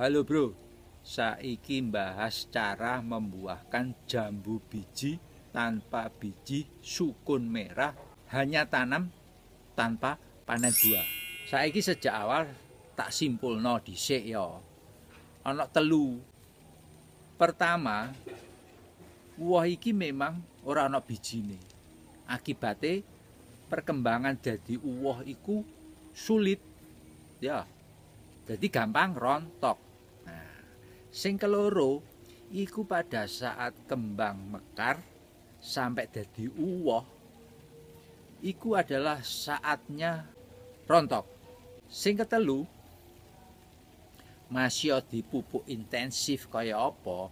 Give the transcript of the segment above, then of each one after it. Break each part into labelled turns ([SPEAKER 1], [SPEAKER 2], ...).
[SPEAKER 1] Halo bro, saiki bahas cara membuahkan jambu biji tanpa biji sukun merah hanya tanam tanpa panen buah. Saiki sejak awal tak simpul no dhisik ya. Ana telu. Pertama, wah iki memang orang ora biji nih. Akibate perkembangan dadi uwoh iku sulit. Ya. Jadi gampang rontok. Sing keloro iku pada saat kembang mekar sampai jadi uwoh iku adalah saatnya rontok. Sing ketelu masih dipupuk intensif kaya apa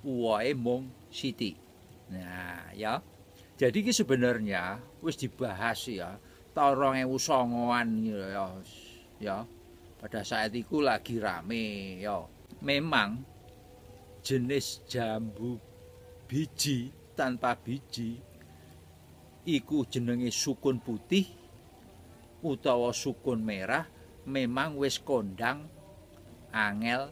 [SPEAKER 1] uwohe mung siti. Nah, ya. Jadi ini sebenarnya wis dibahas ya torong 2009-an ya. Ya. Pada saat itu lagi rame ya. memang jenis jambu biji tanpa biji iku jenenge sukun putih utawa sukun merah memang wis kondang angel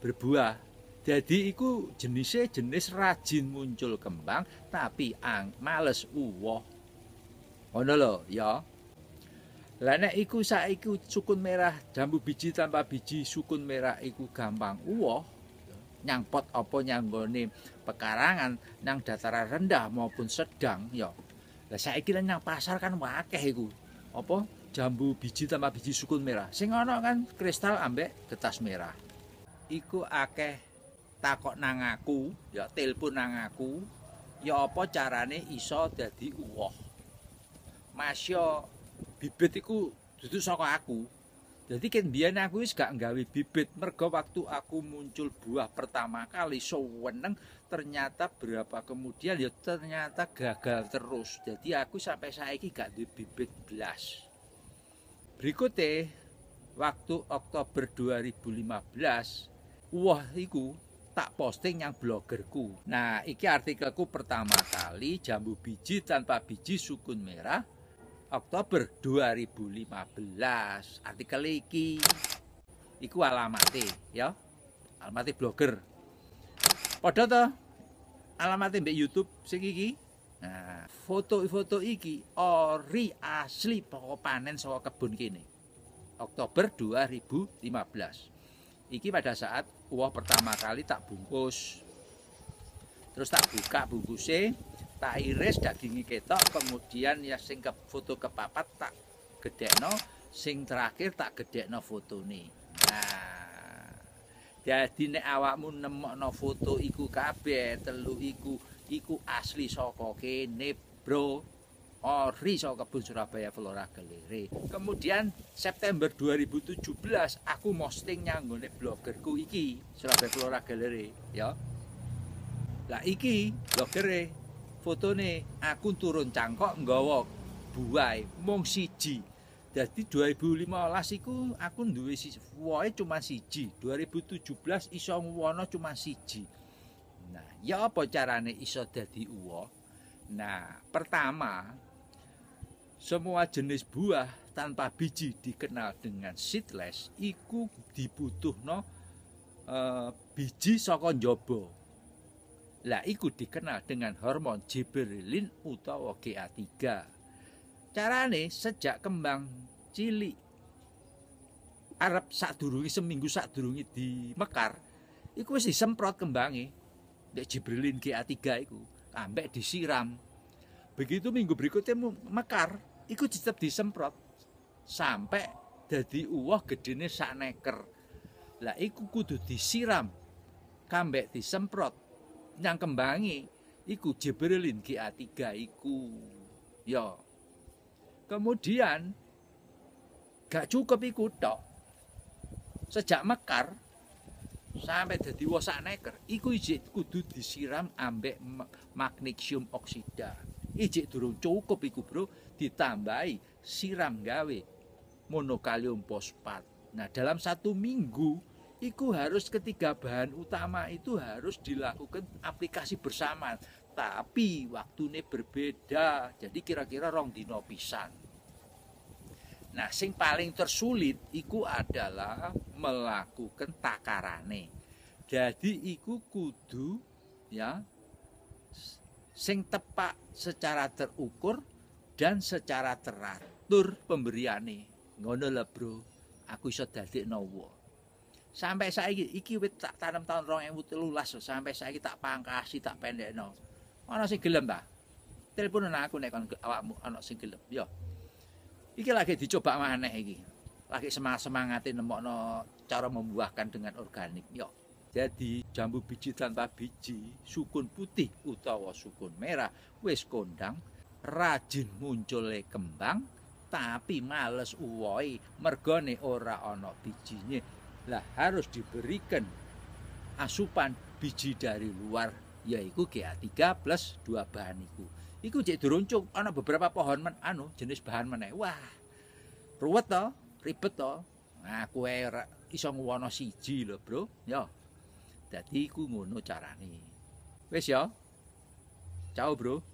[SPEAKER 1] berbuah jadi iku jenisnya jenis rajin muncul kembang tapi males uwo ono lo ya Lah nek iku saiki sukun merah, jambu biji tanpa biji sukun merah iku gampang uwoh. Nyang pot apa nyanggone pekarangan, nang dataran rendah maupun sedang ya. Lah saiki lan nang pasar kan akeh iku. Apa jambu biji tanpa biji sukun merah. Sing ana kan kristal ambek getas merah. Iku akeh takok nang aku, ya telpon nang aku, ya apa carane iso dadi uwoh. Masya bibit iku dudu saka aku. Jadi kan aku wis gak nggawe bibit mergo waktu aku muncul buah pertama kali seweneng ternyata berapa kemudian ya ternyata gagal terus. Jadi aku sampai saiki gak duwe bibit blas. Berikutnya waktu Oktober 2015 wah iku tak posting yang bloggerku. Nah, iki artikelku pertama kali jambu biji tanpa biji sukun merah Oktober 2015 artikel iki iku alamate ya alamate blogger padha to alamate mbek YouTube sing iki nah foto-foto iki ori asli pokok panen saka kebun kene Oktober 2015 iki pada saat uang pertama kali tak bungkus terus tak buka bungkusnya tak iris dagingi ketok kemudian ya sing ke, foto papat tak no sing terakhir tak gede no foto fotone nah jadi nek awakmu no foto iku kabe telu iku iku asli sokoke kene bro ori saka kebun Surabaya Flora Gallery kemudian September 2017 aku posting nyanggone bloggerku iki Surabaya Flora Gallery ya lah iki blogere Foto nih aku turun cangkok nggawa buai mung siji jadi 2015 iku aku duwe wohe cuma siji 2017 iso ngono cuma siji nah ya apa carane iso dadi uwa nah pertama semua jenis buah tanpa biji dikenal dengan seedless iku dibutuhno e, biji saka njaba lah ikut dikenal dengan hormon gibberelin utawa GA3. Carane sejak kembang cilik Arab sadurunge seminggu sadurunge dimekar iku wis disemprot kembange nek gibberelin GA3 iku ambek disiram. Begitu minggu berikutnya mekar ikut tetap disemprot sampai dadi uwah gedene sak neker. Lah ikut kudu disiram kambek disemprot yang kembangi iku Jibrilin GA3 iku. Ya. Kemudian gak cukup iku tok. Sejak Mekar sampai jadi wasak neker iku ijik kudu disiram ambek magnesium oksida ijik durung cukup iku bro ditambahi siram gawe monokalium fosfat nah dalam satu minggu Iku harus ketiga bahan utama itu harus dilakukan aplikasi bersama, tapi waktunya berbeda. Jadi kira-kira rong dino pisan. Nah, sing paling tersulit iku adalah melakukan takarane. Jadi iku kudu ya sing tepak secara terukur dan secara teratur pemberiane. Ngono lebro, Bro. Aku iso dadekno sampai saiki iki wit tak tanam tahun 2013 sampai saiki tak pangkasi tak pendekno ana sing gelem ta teleponan aku nek kon awakmu ana sing gelem ya iki lagi dicoba maneh iki lagi semangat-semangate nemokno cara membuahkan dengan organik ya jadi jambu biji tanpa biji sukun putih utawa sukun merah wis kondang rajin muncul kembang tapi males uwoi mergone ora ana bijinya lah harus diberikan asupan biji dari luar yaitu GA3 plus dua bahan itu itu cek diruncuk ada beberapa pohon men anu jenis bahan mana wah ruwet to ribet to nah kue iso ngono siji lho, bro yo jadi ku ngono carane wes yo ciao bro